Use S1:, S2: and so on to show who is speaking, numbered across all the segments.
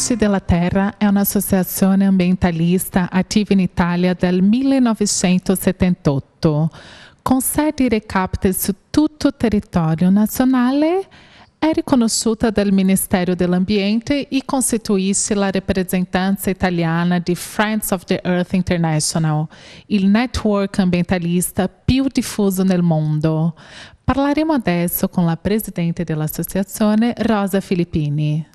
S1: Ambiente della Terra é uma associação ambientalista ativa in Italia dal 1978, com sede recapte su tutto il territorio nazionale é riconosciuta dal Ministério do Ambiente e constituisce la rappresentanza italiana di Friends of the Earth International, il network ambientalista più diffuso nel mondo. Parleremo adesso con la presidente dell'associazione, Rosa Filippini.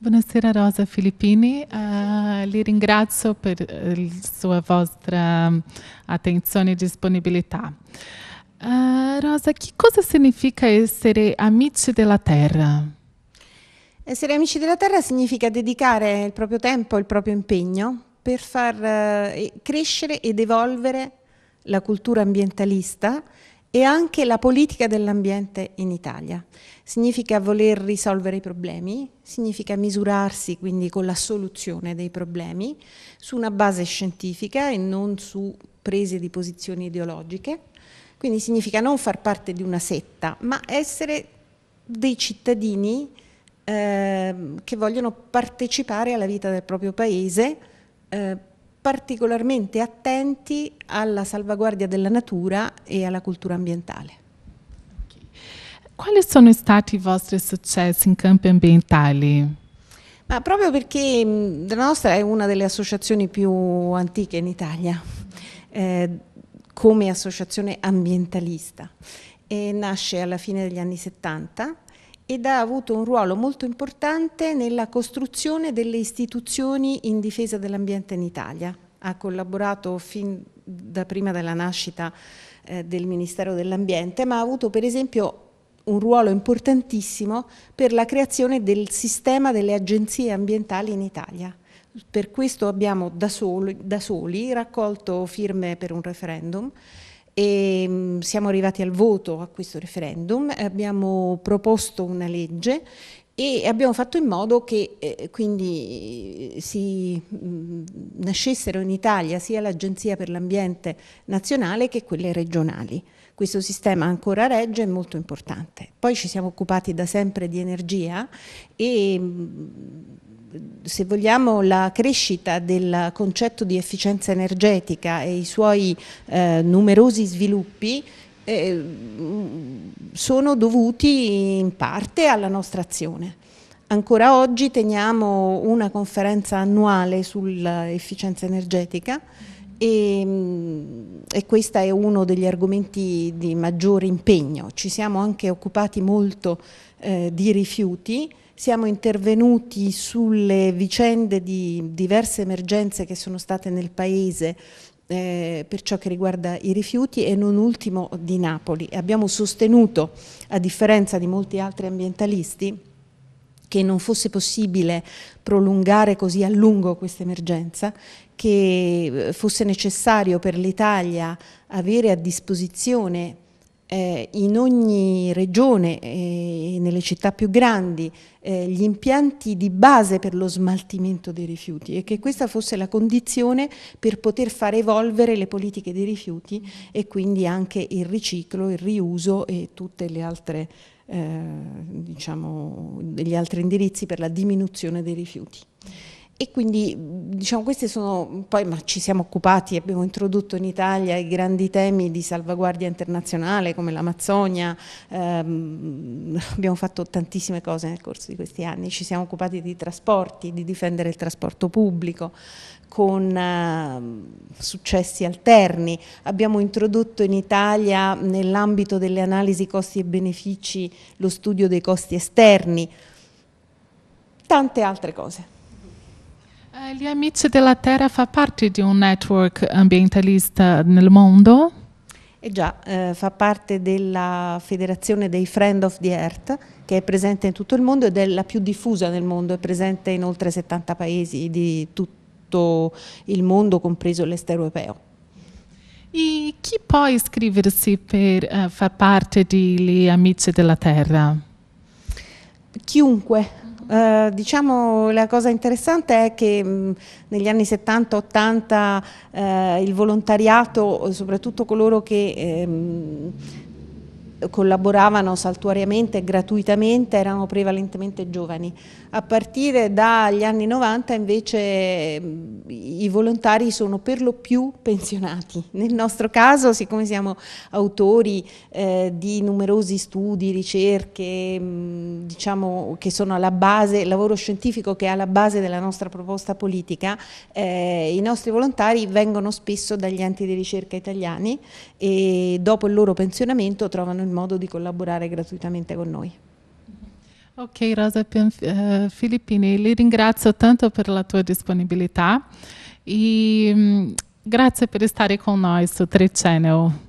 S1: Buonasera Rosa Filippini, uh, li ringrazio per eh, la sua vostra mm, attenzione e disponibilità. Uh, Rosa, che cosa significa essere amici della terra?
S2: Essere amici della terra significa dedicare il proprio tempo, e il proprio impegno per far uh, crescere ed evolvere la cultura ambientalista e anche la politica dell'ambiente in Italia. Significa voler risolvere i problemi, significa misurarsi quindi con la soluzione dei problemi su una base scientifica e non su prese di posizioni ideologiche. Quindi significa non far parte di una setta, ma essere dei cittadini eh, che vogliono partecipare alla vita del proprio paese eh, particolarmente attenti alla salvaguardia della natura e alla cultura ambientale.
S1: Quali sono stati i vostri successi in campi ambientali?
S2: Ma proprio perché la nostra è una delle associazioni più antiche in Italia, eh, come associazione ambientalista, e nasce alla fine degli anni 70 ed ha avuto un ruolo molto importante nella costruzione delle istituzioni in difesa dell'ambiente in Italia. Ha collaborato fin da prima della nascita eh, del Ministero dell'Ambiente, ma ha avuto per esempio un ruolo importantissimo per la creazione del sistema delle agenzie ambientali in Italia. Per questo abbiamo da soli, da soli raccolto firme per un referendum e mm, siamo arrivati al voto a questo referendum, abbiamo proposto una legge e abbiamo fatto in modo che eh, quindi eh, si mh, mm, nascessero in Italia sia l'Agenzia per l'Ambiente nazionale che quelle regionali. Questo sistema ancora regge è molto importante. Poi ci siamo occupati da sempre di energia e mh, mm, se vogliamo, la crescita del concetto di efficienza energetica e i suoi eh, numerosi sviluppi eh, sono dovuti in parte alla nostra azione. Ancora oggi teniamo una conferenza annuale sull'efficienza energetica Ehm, e, e questo è uno degli argomenti di maggiore impegno. Ci siamo anche occupati molto eh, di rifiuti, siamo intervenuti sulle vicende di diverse emergenze che sono state nel Paese eh, per ciò che riguarda i rifiuti e non ultimo di Napoli. Abbiamo sostenuto, a differenza di molti altri ambientalisti, che non fosse possibile prolungare così a lungo questa emergenza, che eh, fosse necessario per l'Italia avere a disposizione eh, in ogni regione eh, e eh, nelle città più grandi eh, gli impianti di base per lo smaltimento dei rifiuti e che questa fosse la condizione per poter far evolvere le politiche dei rifiuti e quindi anche il riciclo, il riuso e tutte le altre eh, diciamo, degli altri indirizzi per la diminuzione dei rifiuti. E quindi diciamo, queste sono, poi ma ci siamo occupati, abbiamo introdotto in Italia i grandi temi di salvaguardia internazionale come l'Amazzonia, ehm, abbiamo fatto tantissime cose nel corso di questi anni, ci siamo occupati di trasporti, di difendere il trasporto pubblico con eh, successi alterni, abbiamo introdotto in Italia nell'ambito delle analisi costi e benefici lo studio dei costi esterni, tante altre cose.
S1: Eh, gli Amici della Terra fa parte di un network ambientalista nel mondo?
S2: Eh già, eh, fa parte della federazione dei Friends of the Earth che è presente in tutto il mondo ed è la più diffusa nel mondo, è presente in oltre 70 paesi di tutto il mondo, compreso l'est europeo.
S1: E chi può iscriversi per eh, far parte degli Gli Amici della Terra?
S2: Chiunque, eh, diciamo la cosa interessante è che mh, mm, negli anni 70-80 eh, il volontariato, soprattutto coloro che... Ehm, collaboravano saltuariamente e gratuitamente erano prevalentemente giovani. A partire dagli anni 90 invece i volontari sono per lo più pensionati. Nel nostro caso, siccome siamo autori eh, di numerosi studi, ricerche, mh, mm, diciamo che sono alla base, lavoro scientifico che è alla base della nostra proposta politica, eh, i nostri volontari vengono spesso dagli enti di ricerca italiani e dopo il loro pensionamento trovano il in modo di collaborare gratuitamente con noi.
S1: Ok Rosa eh, Filippini, li ringrazio tanto per la tua disponibilità e mm, grazie per stare con noi su 3 Channel.